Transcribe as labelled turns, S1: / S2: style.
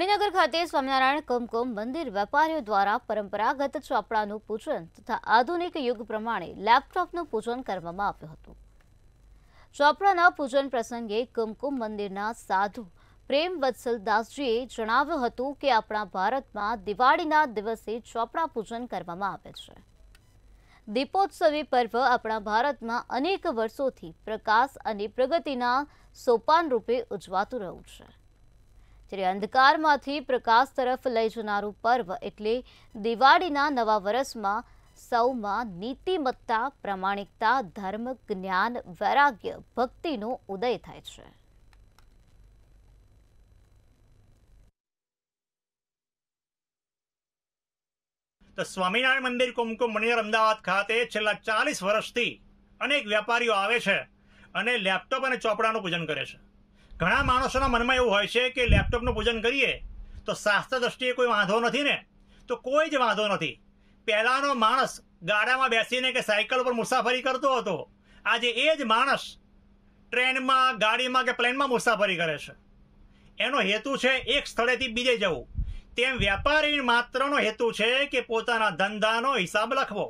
S1: ગાંધીનગર ખાતે સ્વામિનારાયણ કુમકુમ મંદિર વેપારીઓ દ્વારા પરંપરાગત ચોપડાનું પૂજન તથા આધુનિક યુગ પ્રમાણે લેપટોપનું પૂજન કરવામાં આવ્યું હતું ચોપડાના પૂજન પ્રસંગે કુમકુમ મંદિરના સાધુ પ્રેમ વત્સલ દાસજીએ જણાવ્યું હતું કે આપણા ભારતમાં દિવાળીના દિવસે ચોપડા પૂજન કરવામાં આવે છે દીપોત્સવી પર્વ આપણા ભારતમાં અનેક વર્ષોથી પ્રકાશ અને પ્રગતિના સોપાન રૂપે ઉજવાતું રહ્યું છે ત્યારે અંધકારમાંથી પ્રકાશ તરફ લઈ જનારું પર્વ એટલે દિવાળીના નવા વર્ષમાં સૌમાં નીતિમત્તા પ્રામાણિકતા ધર્મ જ્ઞાન વૈરાગ્ય ભક્તિનો ઉદય થાય છે તો સ્વામિનારાયણ મંદિર કુમકુમ
S2: મણિર અમદાવાદ ખાતે છેલ્લા ચાલીસ વર્ષથી અનેક વેપારીઓ આવે છે અને લેપટોપ અને ચોપડાનું પૂજન કરે છે ઘણા માણસોના મનમાં એવું હોય છે કે લેપટોપનું પૂજન કરીએ તો શાસ્ત્ર દ્રષ્ટિએ કોઈ વાંધો નથી ને તો કોઈ જ વાંધો નથી પહેલાંનો માણસ ગાડામાં બેસીને કે સાયકલ પર મુસાફરી કરતો હતો આજે એ જ માણસ ટ્રેનમાં ગાડીમાં કે પ્લેનમાં મુસાફરી કરે છે એનો હેતુ છે એક સ્થળેથી બીજે જવું તેમ વેપારી માત્રનો હેતુ છે કે પોતાના ધંધાનો હિસાબ લખવો